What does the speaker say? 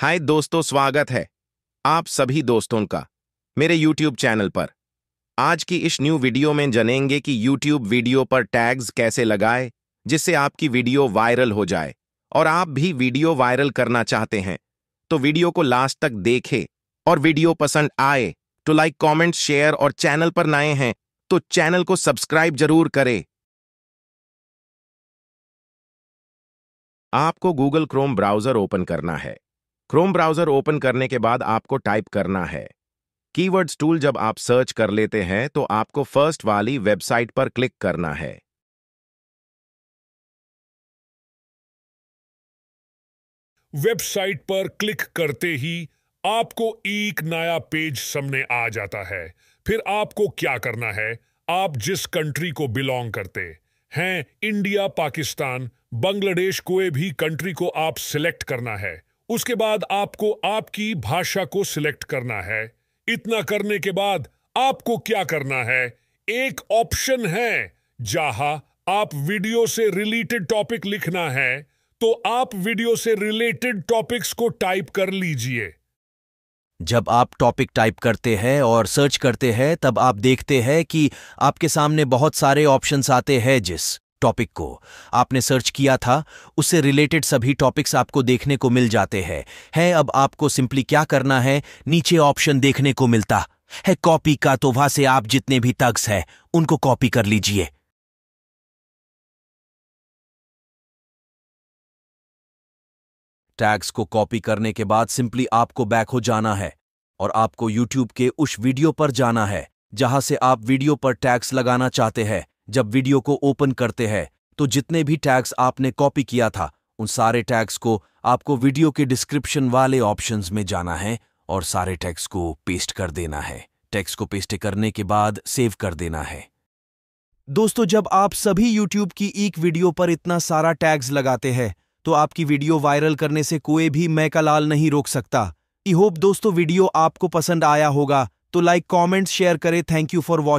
हाय दोस्तों स्वागत है आप सभी दोस्तों का मेरे YouTube चैनल पर आज की इस न्यू वीडियो में जानेंगे कि YouTube वीडियो पर टैग्स कैसे लगाए जिससे आपकी वीडियो वायरल हो जाए और आप भी वीडियो वायरल करना चाहते हैं तो वीडियो को लास्ट तक देखें और वीडियो पसंद आए तो लाइक कॉमेंट शेयर और चैनल पर नए हैं तो चैनल को सब्सक्राइब जरूर करें आपको गूगल क्रोम ब्राउजर ओपन करना है क्रोम ब्राउजर ओपन करने के बाद आपको टाइप करना है कीवर्ड्स टूल जब आप सर्च कर लेते हैं तो आपको फर्स्ट वाली वेबसाइट पर क्लिक करना है वेबसाइट पर क्लिक करते ही आपको एक नया पेज सामने आ जाता है फिर आपको क्या करना है आप जिस कंट्री को बिलोंग करते हैं इंडिया पाकिस्तान बांग्लादेश कोई भी कंट्री को आप सिलेक्ट करना है उसके बाद आपको आपकी भाषा को सिलेक्ट करना है इतना करने के बाद आपको क्या करना है एक ऑप्शन है जहां आप वीडियो से रिलेटेड टॉपिक लिखना है तो आप वीडियो से रिलेटेड टॉपिक्स को टाइप कर लीजिए जब आप टॉपिक टाइप करते हैं और सर्च करते हैं तब आप देखते हैं कि आपके सामने बहुत सारे ऑप्शंस आते हैं जिस टॉपिक को आपने सर्च किया था उससे रिलेटेड सभी टॉपिक्स आपको देखने को मिल जाते हैं है अब आपको सिंपली क्या करना है नीचे ऑप्शन देखने को मिलता है कॉपी का तो वहां से आप जितने भी तग्स हैं उनको कॉपी कर लीजिए टैग्स को कॉपी करने के बाद सिंपली आपको बैक हो जाना है और आपको YouTube के उस वीडियो पर जाना है जहां से आप वीडियो पर टैग्स लगाना चाहते हैं जब वीडियो को ओपन करते हैं तो जितने भी टैग्स आपने कॉपी किया था उन सारे टैग्स को आपको वीडियो के डिस्क्रिप्शन वाले ऑप्शंस में जाना है और सारे टैग्स को पेस्ट कर देना है टैग्स को पेस्ट करने के बाद सेव कर देना है दोस्तों जब आप सभी YouTube की एक वीडियो पर इतना सारा टैग्स लगाते हैं तो आपकी वीडियो वायरल करने से कोई भी मैं लाल नहीं रोक सकता ई होप दोस्तों वीडियो आपको पसंद आया होगा तो लाइक कमेंट शेयर करें थैंक यू फॉर वॉचिंग